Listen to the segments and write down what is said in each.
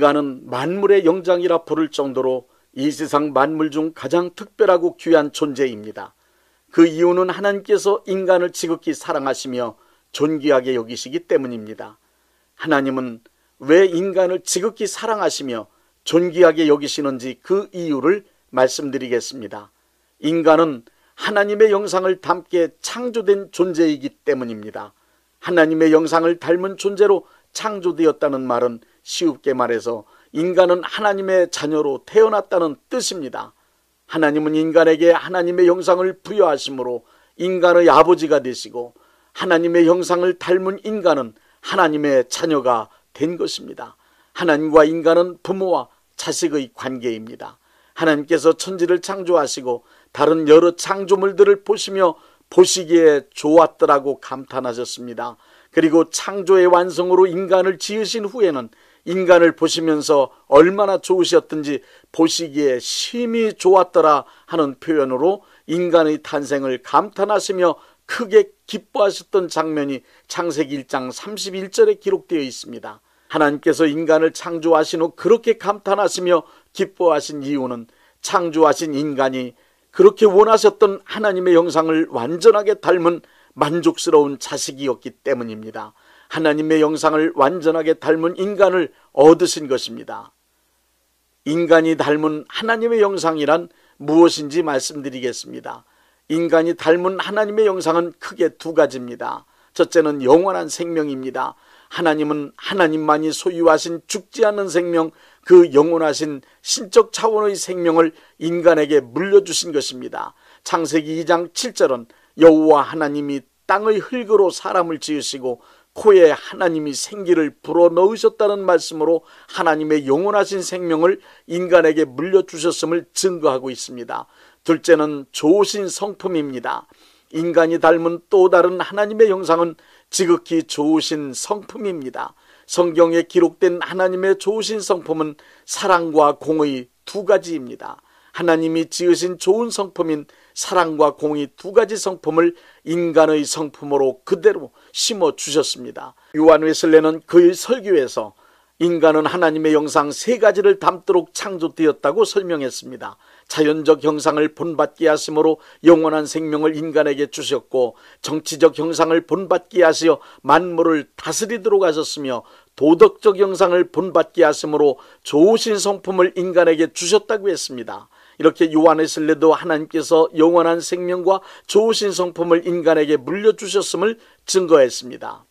인간은 만물의 영장이라 부를 정도로 이 세상 만물 중 가장 특별하고 귀한 존재입니다. 그 이유는 하나님께서 인간을 지극히 사랑하시며 존귀하게 여기시기 때문입니다. 하나님은 왜 인간을 지극히 사랑하시며 존귀하게 여기시는지 그 이유를 말씀드리겠습니다. 인간은 하나님의 영상을 담게 창조된 존재이기 때문입니다. 하나님의 영상을 닮은 존재로 창조되었다는 말은 쉽게 말해서 인간은 하나님의 자녀로 태어났다는 뜻입니다. 하나님은 인간에게 하나님의 형상을 부여하심으로 인간의 아버지가 되시고 하나님의 형상을 닮은 인간은 하나님의 자녀가 된 것입니다. 하나님과 인간은 부모와 자식의 관계입니다. 하나님께서 천지를 창조하시고 다른 여러 창조물들을 보시며 보시기에 좋았더라고 감탄하셨습니다. 그리고 창조의 완성으로 인간을 지으신 후에는 인간을 보시면서 얼마나 좋으셨든지 보시기에 심히 좋았더라 하는 표현으로 인간의 탄생을 감탄하시며 크게 기뻐하셨던 장면이 창세기 1장 31절에 기록되어 있습니다. 하나님께서 인간을 창조하신 후 그렇게 감탄하시며 기뻐하신 이유는 창조하신 인간이 그렇게 원하셨던 하나님의 형상을 완전하게 닮은 만족스러운 자식이었기 때문입니다. 하나님의 영상을 완전하게 닮은 인간을 얻으신 것입니다. 인간이 닮은 하나님의 영상이란 무엇인지 말씀드리겠습니다. 인간이 닮은 하나님의 영상은 크게 두 가지입니다. 첫째는 영원한 생명입니다. 하나님은 하나님만이 소유하신 죽지 않는 생명, 그 영원하신 신적 차원의 생명을 인간에게 물려주신 것입니다. 창세기 2장 7절은 여호와 하나님이 땅의 흙으로 사람을 지으시고 코에 하나님이 생기를 불어넣으셨다는 말씀으로 하나님의 영원하신 생명을 인간에게 물려주셨음을 증거하고 있습니다. 둘째는 좋으신 성품입니다. 인간이 닮은 또 다른 하나님의 형상은 지극히 좋으신 성품입니다. 성경에 기록된 하나님의 좋으신 성품은 사랑과 공의 두 가지입니다. 하나님이 지으신 좋은 성품인 사랑과 공의 두 가지 성품을 인간의 성품으로 그대로 심어 주셨습니다. 요한 웨슬레는 그의 설교에서 인간은 하나님의 영상 세 가지를 담도록 창조되었다고 설명했습니다. 자연적 형상을 본받게 하심으로 영원한 생명을 인간에게 주셨고 정치적 형상을 본받게 하시어 만물을 다스리도록 하셨으며 도덕적 형상을 본받게 하심으로 좋으신 성품을 인간에게 주셨다고 했습니다. 이렇게 요한의슬레도 하나님께서 영원한 생명과 좋으신 성품을 인간에게 물려주셨음을 증거했습니다.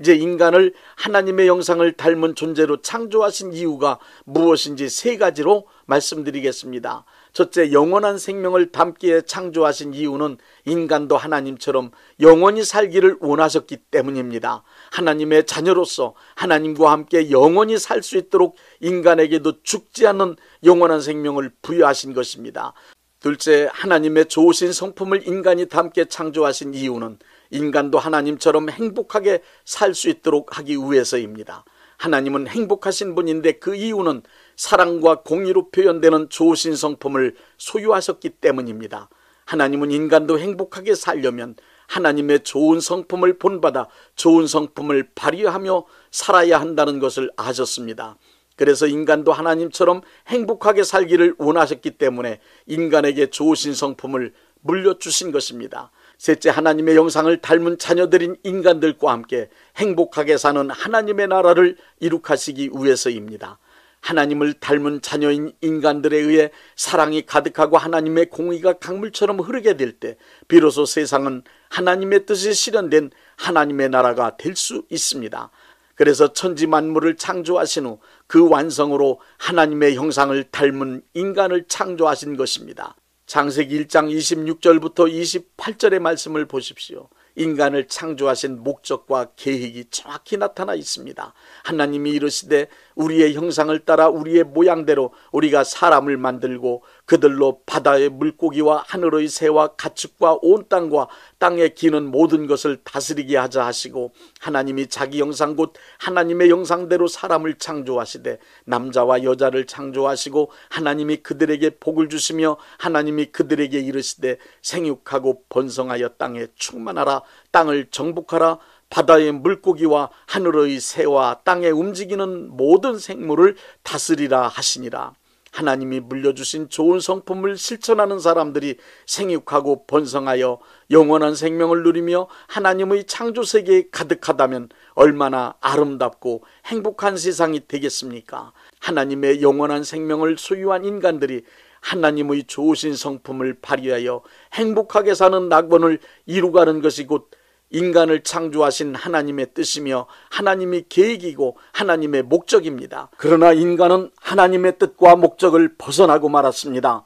이제 인간을 하나님의 영상을 닮은 존재로 창조하신 이유가 무엇인지 세 가지로 말씀드리겠습니다. 첫째 영원한 생명을 담기에 창조하신 이유는 인간도 하나님처럼 영원히 살기를 원하셨기 때문입니다. 하나님의 자녀로서 하나님과 함께 영원히 살 수 있도록 인간에게도 죽지 않는 영원한 생명을 부여하신 것입니다. 둘째, 하나님의 좋으신 성품을 인간이 담게 창조하신 이유는 인간도 하나님처럼 행복하게 살 수 있도록 하기 위해서입니다. 하나님은 행복하신 분인데 그 이유는 사랑과 공의로 표현되는 좋으신 성품을 소유하셨기 때문입니다. 하나님은 인간도 행복하게 살려면 하나님의 좋은 성품을 본받아 좋은 성품을 발휘하며 살아야 한다는 것을 아셨습니다. 그래서 인간도 하나님처럼 행복하게 살기를 원하셨기 때문에 인간에게 좋으신 성품을 물려주신 것입니다. 셋째 하나님의 영상을 닮은 자녀들인 인간들과 함께 행복하게 사는 하나님의 나라를 이룩하시기 위해서입니다. 하나님을 닮은 자녀인 인간들에 의해 사랑이 가득하고 하나님의 공의가 강물처럼 흐르게 될 때 비로소 세상은 하나님의 뜻이 실현된 하나님의 나라가 될 수 있습니다. 그래서 천지 만물을 창조하신 후 그 완성으로 하나님의 형상을 닮은 인간을 창조하신 것입니다. 장세기 1장 26절부터 28절의 말씀을 보십시오. 인간을 창조하신 목적과 계획이 정확히 나타나 있습니다. 하나님이 이르시되 우리의 형상을 따라 우리의 모양대로 우리가 사람을 만들고 그들로 바다의 물고기와 하늘의 새와 가축과 온 땅과 땅에 기는 모든 것을 다스리게 하자 하시고 하나님이 자기 형상 곧 하나님의 형상대로 사람을 창조하시되 남자와 여자를 창조하시고 하나님이 그들에게 복을 주시며 하나님이 그들에게 이르시되 생육하고 번성하여 땅에 충만하라 땅을 정복하라 바다의 물고기와 하늘의 새와 땅에 움직이는 모든 생물을 다스리라 하시니라. 하나님이 물려주신 좋은 성품을 실천하는 사람들이 생육하고 번성하여 영원한 생명을 누리며 하나님의 창조 세계에 가득하다면 얼마나 아름답고 행복한 세상이 되겠습니까? 하나님의 영원한 생명을 소유한 인간들이 하나님의 좋으신 성품을 발휘하여 행복하게 사는 낙원을 이루가는 것이 곧 인간을 창조하신 하나님의 뜻이며 하나님의 계획이고 하나님의 목적입니다. 그러나 인간은 하나님의 뜻과 목적을 벗어나고 말았습니다.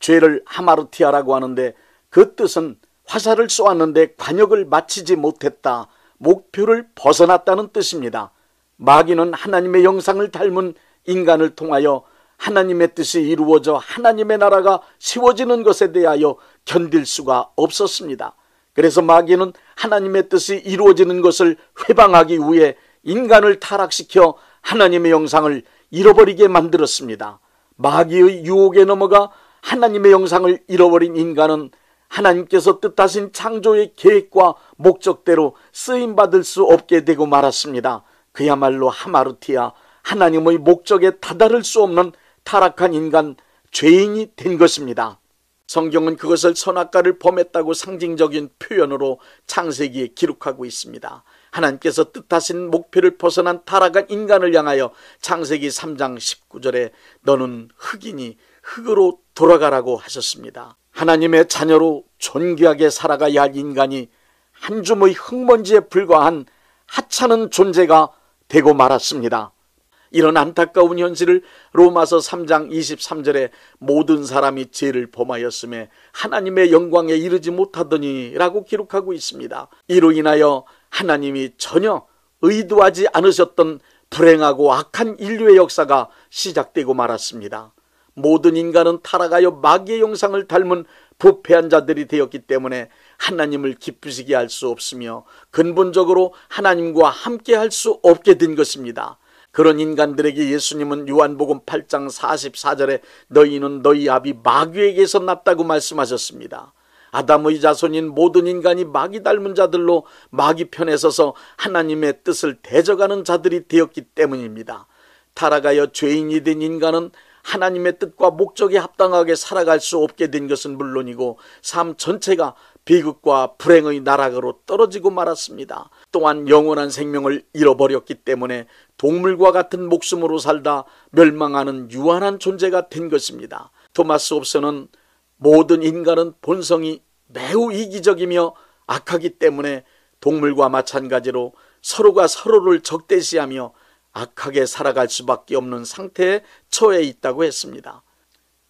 죄를 하마르티아라고 하는데 그 뜻은 화살을 쏘았는데 관역을 마치지 못했다. 목표를 벗어났다는 뜻입니다. 마귀는 하나님의 영상을 닮은 인간을 통하여 하나님의 뜻이 이루어져 하나님의 나라가 세워지는 것에 대하여 견딜 수가 없었습니다. 그래서 마귀는 하나님의 뜻이 이루어지는 것을 회방하기 위해 인간을 타락시켜 하나님의 영상을 잃어버리게 만들었습니다. 마귀의 유혹에 넘어가 하나님의 영상을 잃어버린 인간은 하나님께서 뜻하신 창조의 계획과 목적대로 쓰임받을 수 없게 되고 말았습니다. 그야말로 하마르티아 하나님의 목적에 다다를 수 없는 타락한 인간 죄인이 된 것입니다. 성경은 그것을 선악과를 범했다고 상징적인 표현으로 창세기에 기록하고 있습니다. 하나님께서 뜻하신 목표를 벗어난 타락한 인간을 향하여 창세기 3장 19절에 너는 흑인이 흙으로 돌아가라고 하셨습니다. 하나님의 자녀로 존귀하게 살아가야 할 인간이 한 줌의 흙먼지에 불과한 하찮은 존재가 되고 말았습니다. 이런 안타까운 현실을 로마서 3장 23절에 모든 사람이 죄를 범하였음에 하나님의 영광에 이르지 못하더니라고 기록하고 있습니다. 이로 인하여 하나님이 전혀 의도하지 않으셨던 불행하고 악한 인류의 역사가 시작되고 말았습니다. 모든 인간은 타락하여 마귀의 영상을 닮은 부패한 자들이 되었기 때문에 하나님을 기쁘시게 할 수 없으며 근본적으로 하나님과 함께 할 수 없게 된 것입니다. 그런 인간들에게 예수님은 요한복음 8장 44절에 너희는 너희 아비 마귀에게서 났다고 말씀하셨습니다. 아담의 자손인 모든 인간이 마귀 닮은 자들로 마귀 편에 서서 하나님의 뜻을 대적하는 자들이 되었기 때문입니다. 타락하여 죄인이 된 인간은 하나님의 뜻과 목적에 합당하게 살아갈 수 없게 된 것은 물론이고 삶 전체가 비극과 불행의 나락으로 떨어지고 말았습니다. 또한 영원한 생명을 잃어버렸기 때문에 동물과 같은 목숨으로 살다 멸망하는 유한한 존재가 된 것입니다. 토마스 홉스는 모든 인간은 본성이 매우 이기적이며 악하기 때문에 동물과 마찬가지로 서로가 서로를 적대시하며 악하게 살아갈 수밖에 없는 상태에 처해 있다고 했습니다.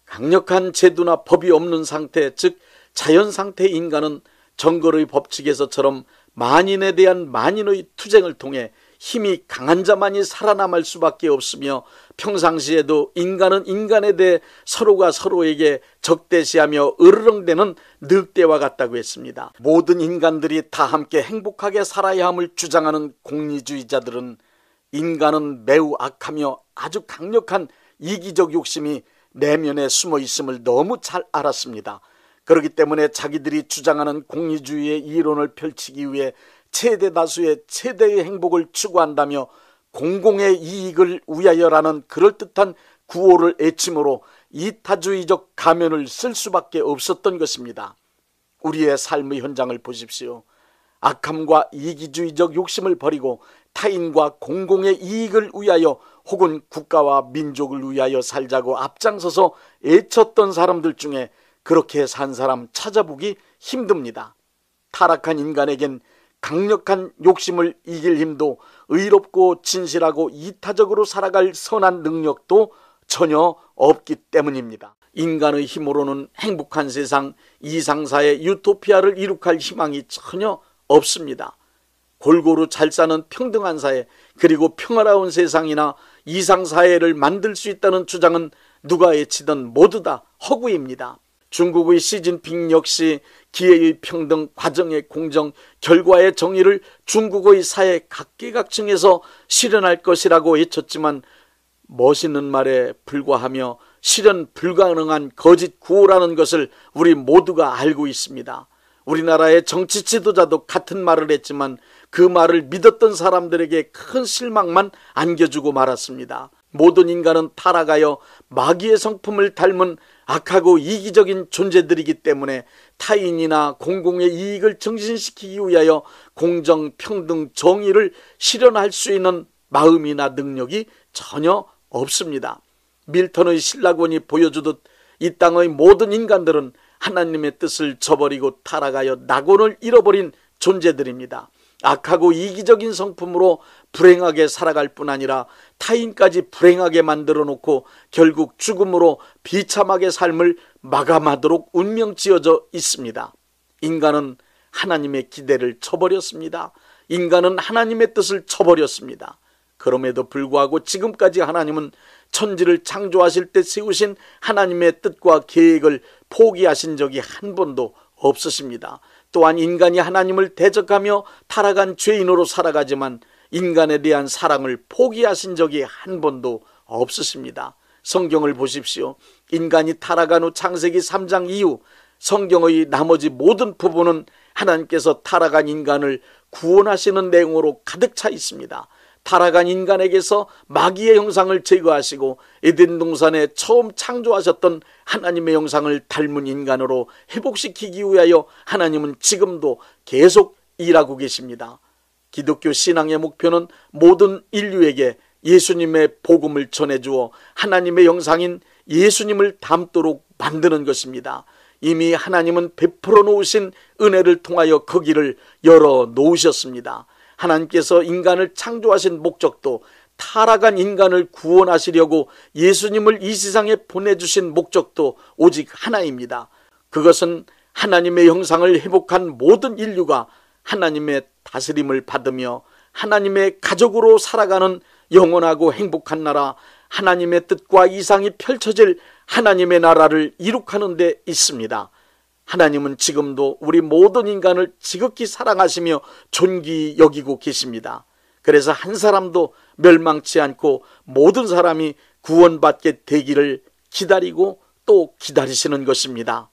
강력한 제도나 법이 없는 상태, 즉 자연 상태 인간은 정글의 법칙에서처럼 만인에 대한 만인의 투쟁을 통해 힘이 강한 자만이 살아남을 수밖에 없으며 평상시에도 인간은 인간에 대해 서로가 서로에게 적대시하며 으르렁대는 늑대와 같다고 했습니다. 모든 인간들이 다 함께 행복하게 살아야 함을 주장하는 공리주의자들은 인간은 매우 악하며 아주 강력한 이기적 욕심이 내면에 숨어 있음을 너무 잘 알았습니다. 그렇기 때문에 자기들이 주장하는 공리주의의 이론을 펼치기 위해 최대 다수의 최대의 행복을 추구한다며 공공의 이익을 위하여라는 그럴듯한 구호를 애침으로 이타주의적 가면을 쓸 수밖에 없었던 것입니다. 우리의 삶의 현장을 보십시오. 악함과 이기주의적 욕심을 버리고 타인과 공공의 이익을 위하여 혹은 국가와 민족을 위하여 살자고 앞장서서 애쳤던 사람들 중에 그렇게 산 사람 찾아보기 힘듭니다. 타락한 인간에겐 강력한 욕심을 이길 힘도 의롭고 진실하고 이타적으로 살아갈 선한 능력도 전혀 없기 때문입니다. 인간의 힘으로는 행복한 세상, 이상사의 유토피아를 이룩할 희망이 전혀 없습니다. 골고루 잘 사는 평등한 사회, 그리고 평화로운 세상이나 이상사회를 만들 수 있다는 주장은 누가 외치든 모두 다 허구입니다. 중국의 시진핑 역시 기회의 평등, 과정의 공정, 결과의 정의를 중국의 사회 각계각층에서 실현할 것이라고 외쳤지만 멋있는 말에 불과하며 실현 불가능한 거짓 구호라는 것을 우리 모두가 알고 있습니다. 우리나라의 정치 지도자도 같은 말을 했지만 그 말을 믿었던 사람들에게 큰 실망만 안겨주고 말았습니다. 모든 인간은 타락하여 마귀의 성품을 닮은 악하고 이기적인 존재들이기 때문에 타인이나 공공의 이익을 정신시키기 위하여 공정, 평등, 정의를 실현할 수 있는 마음이나 능력이 전혀 없습니다. 밀턴의 신라곤이 보여주듯 이 땅의 모든 인간들은 하나님의 뜻을 저버리고 타락하여 낙원을 잃어버린 존재들입니다. 악하고 이기적인 성품으로 불행하게 살아갈 뿐 아니라 타인까지 불행하게 만들어 놓고 결국 죽음으로 비참하게 삶을 마감하도록 운명 지어져 있습니다. 인간은 하나님의 기대를 쳐버렸습니다. 인간은 하나님의 뜻을 쳐버렸습니다. 그럼에도 불구하고 지금까지 하나님은 천지를 창조하실 때 세우신 하나님의 뜻과 계획을 포기하신 적이 한 번도 없으십니다. 또한 인간이 하나님을 대적하며 타락한 죄인으로 살아가지만 인간에 대한 사랑을 포기하신 적이 한 번도 없으십니다. 성경을 보십시오. 인간이 타락한 후 창세기 3장 이후 성경의 나머지 모든 부분은 하나님께서 타락한 인간을 구원하시는 내용으로 가득 차 있습니다. 타락한 인간에게서 마귀의 형상을 제거하시고 에덴 동산에 처음 창조하셨던 하나님의 형상을 닮은 인간으로 회복시키기 위하여 하나님은 지금도 계속 일하고 계십니다. 기독교 신앙의 목표는 모든 인류에게 예수님의 복음을 전해주어 하나님의 영상인 예수님을 닮도록 만드는 것입니다. 이미 하나님은 베풀어 놓으신 은혜를 통하여 거기를 그 열어 놓으셨습니다. 하나님께서 인간을 창조하신 목적도 타락한 인간을 구원하시려고 예수님을 이 세상에 보내주신 목적도 오직 하나입니다. 그것은 하나님의 형상을 회복한 모든 인류가 하나님의 다스림을 받으며 하나님의 가족으로 살아가는 영원하고 행복한 나라, 하나님의 뜻과 이상이 펼쳐질 하나님의 나라를 이룩하는 데 있습니다. 하나님은 지금도 우리 모든 인간을 지극히 사랑하시며 존귀 여기고 계십니다. 그래서 한 사람도 멸망치 않고 모든 사람이 구원받게 되기를 기다리고 또 기다리시는 것입니다.